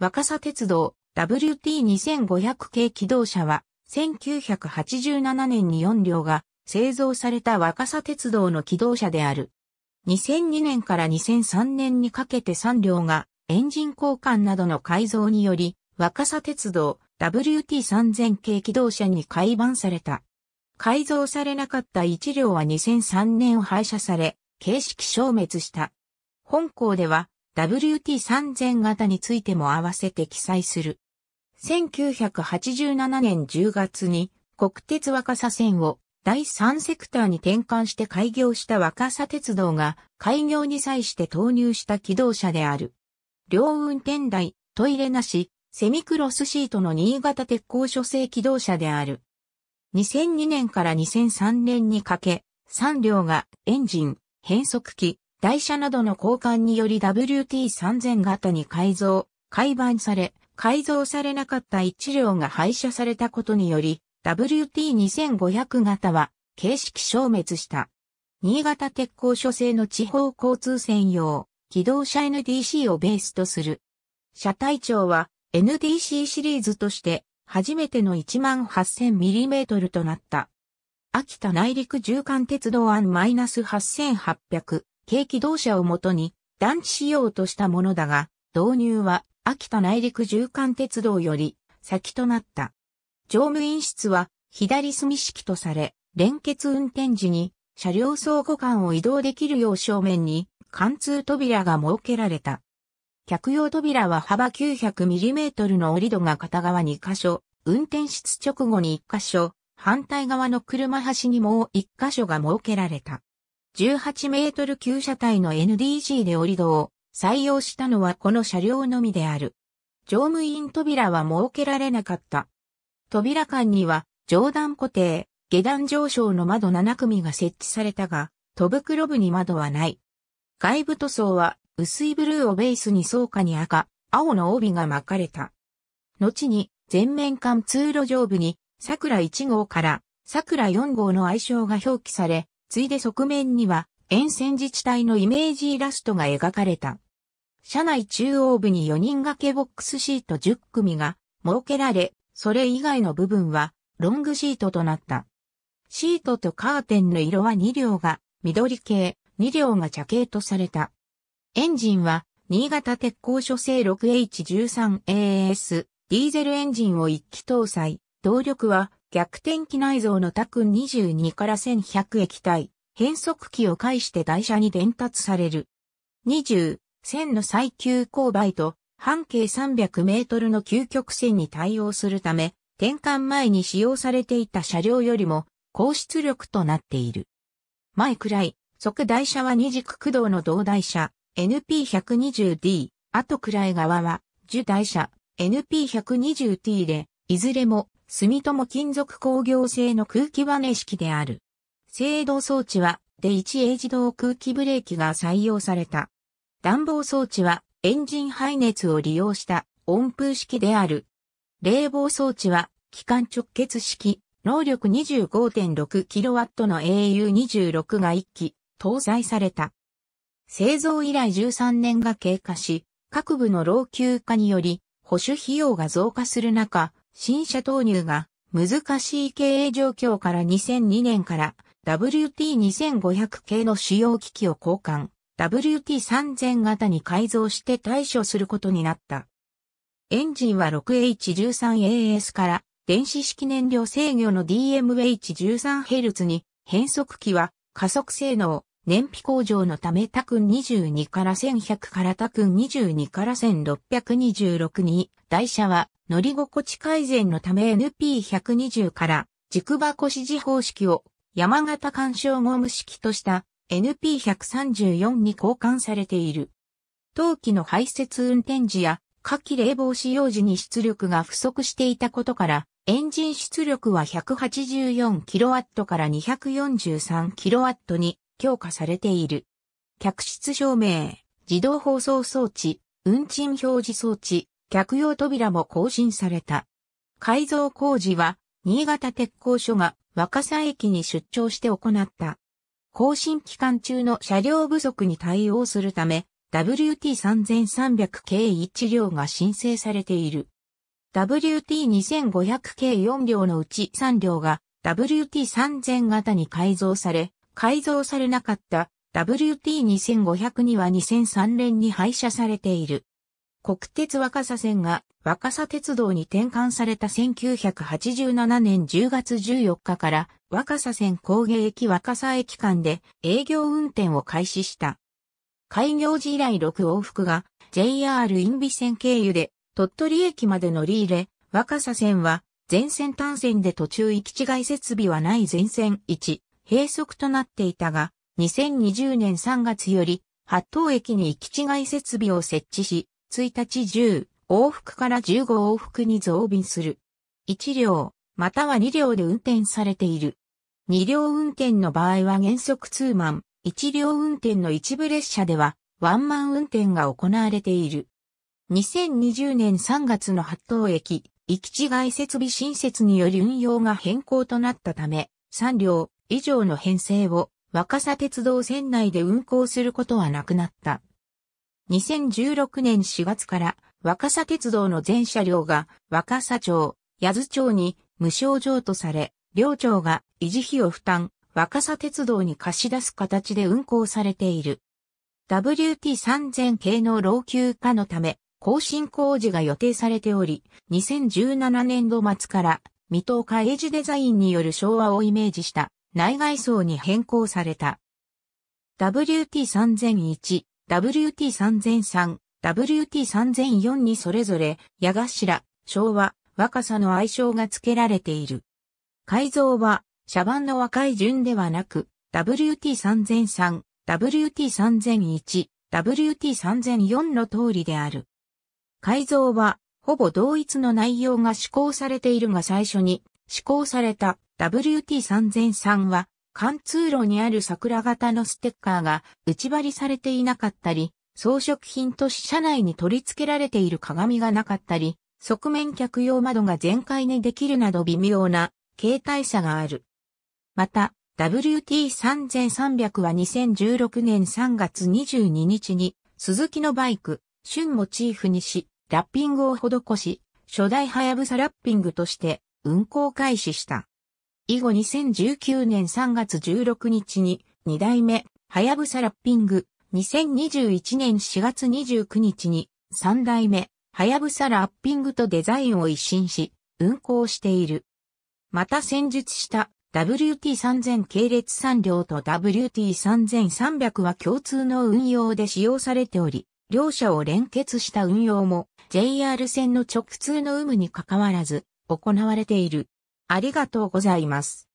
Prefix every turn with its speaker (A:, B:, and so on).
A: 若狭鉄道 WT2500 系機動車は1987年に4両が製造された若狭鉄道の機動車である。2002年から2003年にかけて3両がエンジン交換などの改造により若狭鉄道 WT3000 系機動車に改版された。改造されなかった1両は2003年を廃車され、形式消滅した。本校では WT3000 型についても合わせて記載する。1987年10月に国鉄若狭線を第3セクターに転換して開業した若狭鉄道が開業に際して投入した機動車である。両運転台、トイレなし、セミクロスシートの新潟鉄鋼所製機動車である。2002年から2003年にかけ、3両がエンジン、変速機、台車などの交換により WT3000 型に改造、改版され、改造されなかった一両が廃車されたことにより、WT2500 型は形式消滅した。新潟鉄工所製の地方交通専用、機動車 NDC をベースとする。車体長は NDC シリーズとして初めての 18,000mm となった。秋田内陸縦貫鉄道案 -8800 軽機動車をもとに団地仕様としたものだが、導入は秋田内陸縦貫鉄道より先となった。乗務員室は左隅式とされ、連結運転時に車両倉庫間を移動できるよう正面に貫通扉が設けられた。客用扉は幅 900mm の折り戸が片側2箇所、運転室直後に1箇所、反対側の車端にもう1箇所が設けられた。18メートル級車体の NDG で折り戸を採用したのはこの車両のみである。乗務員扉は設けられなかった。扉間には上段固定、下段上昇の窓7組が設置されたが、戸袋部に窓はない。外部塗装は薄いブルーをベースに倉下に赤、青の帯が巻かれた。後に全面間通路上部に桜1号から桜4号の愛称が表記され、次いで側面には沿線自治体のイメージイラストが描かれた。車内中央部に4人掛けボックスシート10組が設けられ、それ以外の部分はロングシートとなった。シートとカーテンの色は2両が緑系、2両が茶系とされた。エンジンは新潟鉄鋼所製 6H13AS ディーゼルエンジンを1機搭載。動力は逆転機内蔵のタクン22から1100液体、変速機を介して台車に伝達される。20、線の最急勾配と半径300メートルの究極線に対応するため、転換前に使用されていた車両よりも高出力となっている。前くらい、即台車は二軸駆動の同台車 NP120D、後くらい側は受台車 NP120T で、いずれも住友金属工業製の空気バネ式である。制動装置は、で1英自動空気ブレーキが採用された。暖房装置は、エンジン排熱を利用した温風式である。冷房装置は、機関直結式、能力 25.6kW の AU26 が1機、搭載された。製造以来13年が経過し、各部の老朽化により、保守費用が増加する中、新車投入が難しい経営状況から2002年から WT2500 系の主要機器を交換、WT3000 型に改造して対処することになった。エンジンは 6H13AS から電子式燃料制御の DMH13Hz に変速機は加速性能、燃費向上のためタクン22から1100からタクン22から1626に台車は乗り心地改善のため NP120 から軸箱指示方式を山形干渉ゴム式とした NP134 に交換されている。当季の排泄運転時や下機冷房使用時に出力が不足していたことから、エンジン出力は 184kW から 243kW に強化されている。客室照明、自動放送装置、運賃表示装置、客用扉も更新された。改造工事は、新潟鉄工所が若狭駅に出張して行った。更新期間中の車両不足に対応するため、WT3300 系1両が申請されている。WT2500 系4両のうち3両が WT3000 型に改造され、改造されなかった WT2500 には2003連に廃車されている。国鉄若狭線が若狭鉄道に転換された1987年10月14日から若狭線工芸駅若狭駅間で営業運転を開始した。開業時以来6往復が JR インビ線経由で鳥取駅まで乗り入れ、若狭線は全線単線で途中行き違い設備はない全線1、閉塞となっていたが、2020年3月より、八島駅に行き違い設備を設置し、1日10往復から15往復に増便する。1両、または2両で運転されている。2両運転の場合は原則2万、1両運転の一部列車ではワンマン運転が行われている。2020年3月の八島駅、行き違い設備新設により運用が変更となったため、3両以上の編成を若狭鉄道線内で運行することはなくなった。2016年4月から若狭鉄道の全車両が若狭町、八頭町に無償譲渡され、両町が維持費を負担、若狭鉄道に貸し出す形で運行されている。WT3000 系の老朽化のため、更新工事が予定されており、2017年度末から未踏化エジデザインによる昭和をイメージした内外装に変更された。WT3001 WT3003、WT3004 にそれぞれ、矢頭、昭和、若さの愛称が付けられている。改造は、車番の若い順ではなく、WT3003、WT3001、WT3004 の通りである。改造は、ほぼ同一の内容が施行されているが最初に施行された WT3003 は貫通路にある桜型のステッカーが内張りされていなかったり、装飾品とし車内に取り付けられている鏡がなかったり、側面客用窓が全開にできるなど微妙な形態差がある。また、WT3300 は2016年3月22日に、鈴木のバイク、春モチーフにし、ラッピングを施し、初代ハヤブサラッピングとして運行開始した。以後2019年3月16日に2代目、はやぶさラッピング、2021年4月29日に3代目、はやぶさラッピングとデザインを一新し、運行している。また戦術した WT3000 系列産業と WT3300 は共通の運用で使用されており、両社を連結した運用も JR 線の直通の有無に関わらず行われている。ありがとうございます。